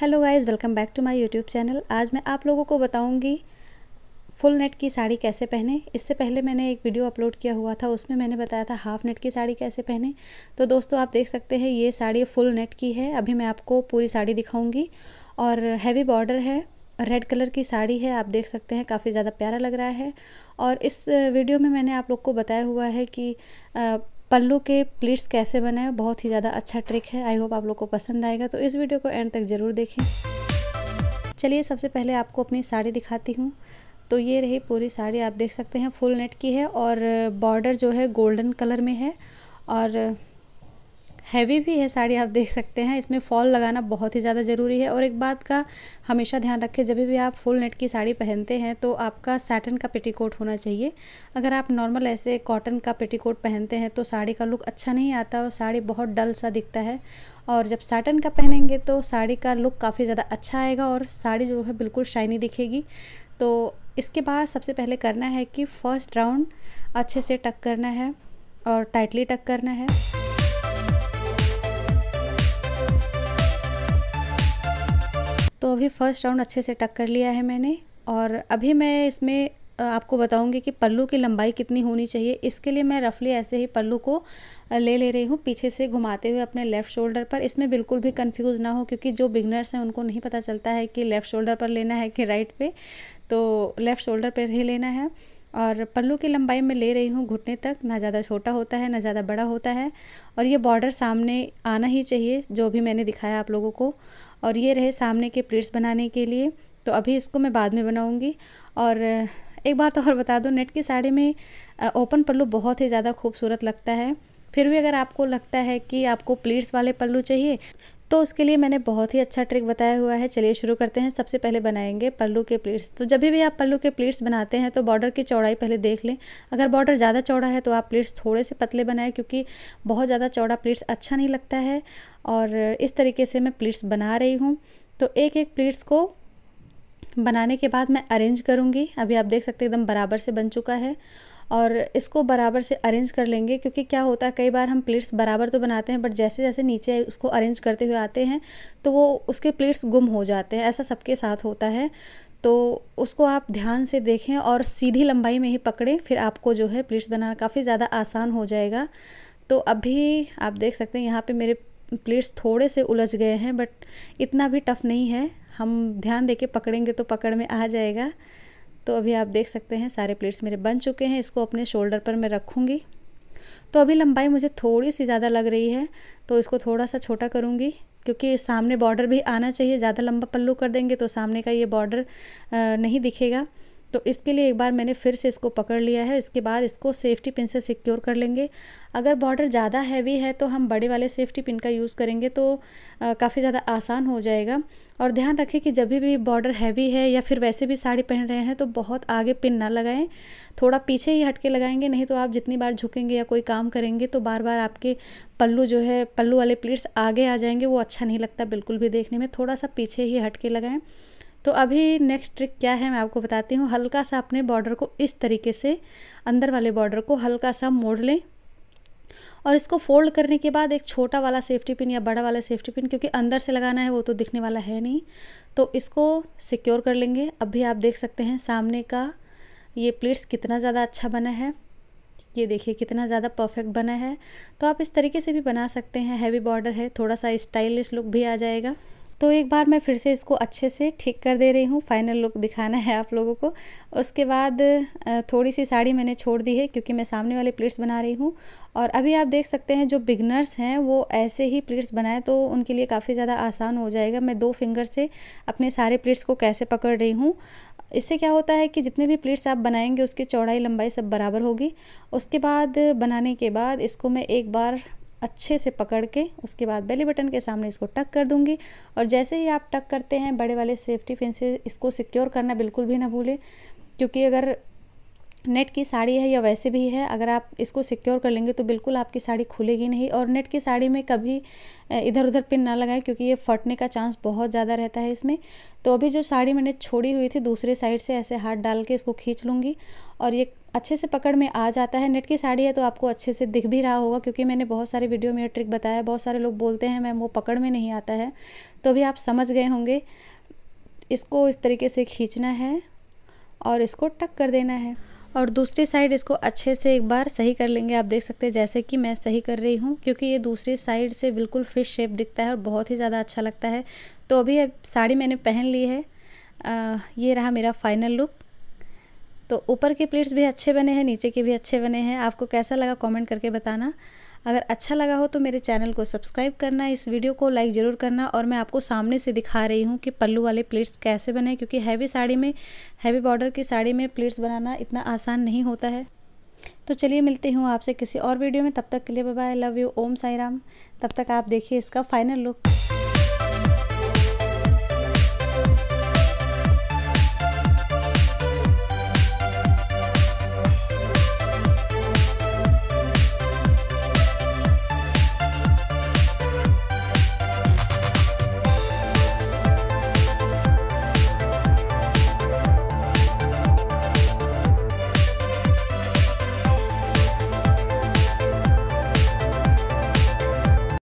hello guys welcome back to my YouTube channel आज मैं आप लोगों को बताऊंगी फुल नेट की साड़ी कैसे पहने इससे पहले मैंने एक वीडियो अपलोड किया हुआ था उसमें मैंने बताया था हाफ नेट की साड़ी कैसे पहने तो दोस्तों आप देख सकते हैं ये साड़ी फुल नेट की है अभी मैं आपको पूरी साड़ी दिखाऊँगी और हैवी बॉर्डर है रेड कलर की साड़ी है आप देख सकते हैं काफ़ी ज़्यादा प्यारा लग रहा है और इस वीडियो में मैंने आप लोग को बताया हुआ है कि पल्लू के प्लीट्स कैसे बनाए बहुत ही ज़्यादा अच्छा ट्रिक है आई होप आप लोग को पसंद आएगा तो इस वीडियो को एंड तक ज़रूर देखें चलिए सबसे पहले आपको अपनी साड़ी दिखाती हूँ तो ये रही पूरी साड़ी आप देख सकते हैं फुल नेट की है और बॉर्डर जो है गोल्डन कलर में है और हैवी भी है साड़ी आप देख सकते हैं इसमें फॉल लगाना बहुत ही ज़्यादा ज़रूरी है और एक बात का हमेशा ध्यान रखें जब भी आप फुल नेट की साड़ी पहनते हैं तो आपका सैटन का पेटीकोट होना चाहिए अगर आप नॉर्मल ऐसे कॉटन का पेटीकोट पहनते हैं तो साड़ी का लुक अच्छा नहीं आता और साड़ी बहुत डल सा दिखता है और जब साटन का पहनेंगे तो साड़ी का लुक काफ़ी ज़्यादा अच्छा आएगा और साड़ी जो है बिल्कुल शाइनी दिखेगी तो इसके बाद सबसे पहले करना है कि फ़र्स्ट राउंड अच्छे से टक करना है और टाइटली टक करना है तो अभी फर्स्ट राउंड अच्छे से टक कर लिया है मैंने और अभी मैं इसमें आपको बताऊंगी कि पल्लू की लंबाई कितनी होनी चाहिए इसके लिए मैं रफली ऐसे ही पल्लू को ले ले रही हूँ पीछे से घुमाते हुए अपने लेफ़्ट शोल्डर पर इसमें बिल्कुल भी कंफ्यूज ना हो क्योंकि जो बिगनर्स हैं उनको नहीं पता चलता है कि लेफ़्ट शोल्डर पर लेना है कि राइट पे तो लेफ़्ट शोल्डर पर ही लेना है और पल्लू की लंबाई मैं ले रही हूँ घुटने तक ना ज़्यादा छोटा होता है ना ज़्यादा बड़ा होता है और ये बॉर्डर सामने आना ही चाहिए जो भी मैंने दिखाया आप लोगों को और ये रहे सामने के प्लेट्स बनाने के लिए तो अभी इसको मैं बाद में बनाऊँगी और एक बात तो और बता दूँ नेट की साड़ी में ओपन पल्लू बहुत ही ज़्यादा खूबसूरत लगता है फिर भी अगर आपको लगता है कि आपको प्लेट्स वाले पल्लू चाहिए तो उसके लिए मैंने बहुत ही अच्छा ट्रिक बताया हुआ है चलिए शुरू करते हैं सबसे पहले बनाएंगे पल्लू के प्लेट्स तो जब भी आप पल्लू के प्लेट्स बनाते हैं तो बॉर्डर की चौड़ाई पहले देख लें अगर बॉर्डर ज़्यादा चौड़ा है तो आप प्लेट्स थोड़े से पतले बनाएं क्योंकि बहुत ज़्यादा चौड़ा प्लेट्स अच्छा नहीं लगता है और इस तरीके से मैं प्लेट्स बना रही हूँ तो एक एक प्लेट्स को बनाने के बाद मैं अरेंज करूँगी अभी आप देख सकते हैं एकदम बराबर से बन चुका है और इसको बराबर से अरेंज कर लेंगे क्योंकि क्या होता है कई बार हम प्लेट्स बराबर तो बनाते हैं बट जैसे जैसे नीचे उसको अरेंज करते हुए आते हैं तो वो उसके प्लेट्स गुम हो जाते हैं ऐसा सबके साथ होता है तो उसको आप ध्यान से देखें और सीधी लंबाई में ही पकड़ें फिर आपको जो है प्लेट्स बनाना काफ़ी ज़्यादा आसान हो जाएगा तो अभी आप देख सकते हैं यहाँ पे मेरे प्लेट्स थोड़े से उलझ गए हैं बट इतना भी टफ नहीं है हम ध्यान देके पकड़ेंगे तो पकड़ में आ जाएगा तो अभी आप देख सकते हैं सारे प्लेट्स मेरे बन चुके हैं इसको अपने शोल्डर पर मैं रखूँगी तो अभी लंबाई मुझे थोड़ी सी ज़्यादा लग रही है तो इसको थोड़ा सा छोटा करूँगी क्योंकि सामने बॉर्डर भी आना चाहिए ज़्यादा लंबा पल्लू कर देंगे तो सामने का ये बॉर्डर नहीं दिखेगा तो इसके लिए एक बार मैंने फिर से इसको पकड़ लिया है इसके बाद इसको सेफ्टी पिन से सिक्योर कर लेंगे अगर बॉर्डर ज़्यादा हैवी है तो हम बड़े वाले सेफ्टी पिन का यूज़ करेंगे तो काफ़ी ज़्यादा आसान हो जाएगा और ध्यान रखें कि जब भी बॉर्डर हैवी है या फिर वैसे भी साड़ी पहन रहे हैं तो बहुत आगे पिन ना लगाएं थोड़ा पीछे ही हटके लगाएंगे नहीं तो आप जितनी बार झुकेंगे या कोई काम करेंगे तो बार बार आपके पल्लू जो है पल्लू वाले प्लेट्स आगे आ जाएंगे वो अच्छा नहीं लगता बिल्कुल भी देखने में थोड़ा सा पीछे ही हटके लगाएँ तो अभी नेक्स्ट ट्रिक क्या है मैं आपको बताती हूँ हल्का सा अपने बॉर्डर को इस तरीके से अंदर वाले बॉर्डर को हल्का सा मोड़ लें और इसको फोल्ड करने के बाद एक छोटा वाला सेफ्टी पिन या बड़ा वाला सेफ्टी पिन क्योंकि अंदर से लगाना है वो तो दिखने वाला है नहीं तो इसको सिक्योर कर लेंगे अभी आप देख सकते हैं सामने का ये प्लेट्स कितना ज़्यादा अच्छा बना है ये देखिए कितना ज़्यादा परफेक्ट बना है तो आप इस तरीके से भी बना सकते हैं हैवी बॉर्डर है थोड़ा सा स्टाइलिश लुक भी आ जाएगा तो एक बार मैं फिर से इसको अच्छे से ठीक कर दे रही हूँ फाइनल लुक दिखाना है आप लोगों को उसके बाद थोड़ी सी साड़ी मैंने छोड़ दी है क्योंकि मैं सामने वाले प्लेट्स बना रही हूँ और अभी आप देख सकते हैं जो बिगनर्स हैं वो ऐसे ही प्लेट्स बनाएं तो उनके लिए काफ़ी ज़्यादा आसान हो जाएगा मैं दो फिंगर से अपने सारे प्लेट्स को कैसे पकड़ रही हूँ इससे क्या होता है कि जितने भी प्लेट्स आप बनाएंगे उसकी चौड़ाई लंबाई सब बराबर होगी उसके बाद बनाने के बाद इसको मैं एक बार अच्छे से पकड़ के उसके बाद बेली बटन के सामने इसको टक कर दूंगी और जैसे ही आप टक करते हैं बड़े वाले सेफ्टी पिन से इसको सिक्योर करना बिल्कुल भी ना भूलें क्योंकि अगर नेट की साड़ी है या वैसे भी है अगर आप इसको सिक्योर कर लेंगे तो बिल्कुल आपकी साड़ी खुलेगी नहीं और नेट की साड़ी में कभी इधर उधर पिन ना लगाएं क्योंकि ये फटने का चांस बहुत ज़्यादा रहता है इसमें तो अभी जो साड़ी मैंने छोड़ी हुई थी दूसरे साइड से ऐसे हाथ डाल के इसको खींच लूँगी और ये अच्छे से पकड़ में आ जाता है नेट की साड़ी है तो आपको अच्छे से दिख भी रहा होगा क्योंकि मैंने बहुत सारे वीडियो में ट्रिक बताया बहुत सारे लोग बोलते हैं मैम वो पकड़ में नहीं आता है तो अभी आप समझ गए होंगे इसको इस तरीके से खींचना है और इसको टक कर देना है और दूसरी साइड इसको अच्छे से एक बार सही कर लेंगे आप देख सकते हैं जैसे कि मैं सही कर रही हूँ क्योंकि ये दूसरी साइड से बिल्कुल फिश शेप दिखता है और बहुत ही ज़्यादा अच्छा लगता है तो अभी साड़ी मैंने पहन ली है आ, ये रहा मेरा फाइनल लुक तो ऊपर के प्लेट्स भी अच्छे बने हैं नीचे के भी अच्छे बने हैं आपको कैसा लगा कॉमेंट करके बताना अगर अच्छा लगा हो तो मेरे चैनल को सब्सक्राइब करना इस वीडियो को लाइक ज़रूर करना और मैं आपको सामने से दिखा रही हूँ कि पल्लू वाले प्लेट्स कैसे बने क्योंकि हैवी साड़ी में हैवी बॉर्डर की साड़ी में प्लेट्स बनाना इतना आसान नहीं होता है तो चलिए मिलती हूँ आपसे किसी और वीडियो में तब तक के लिए bye love you Om Sai Ram तब तक आप देखिए इसका फाइनल लुक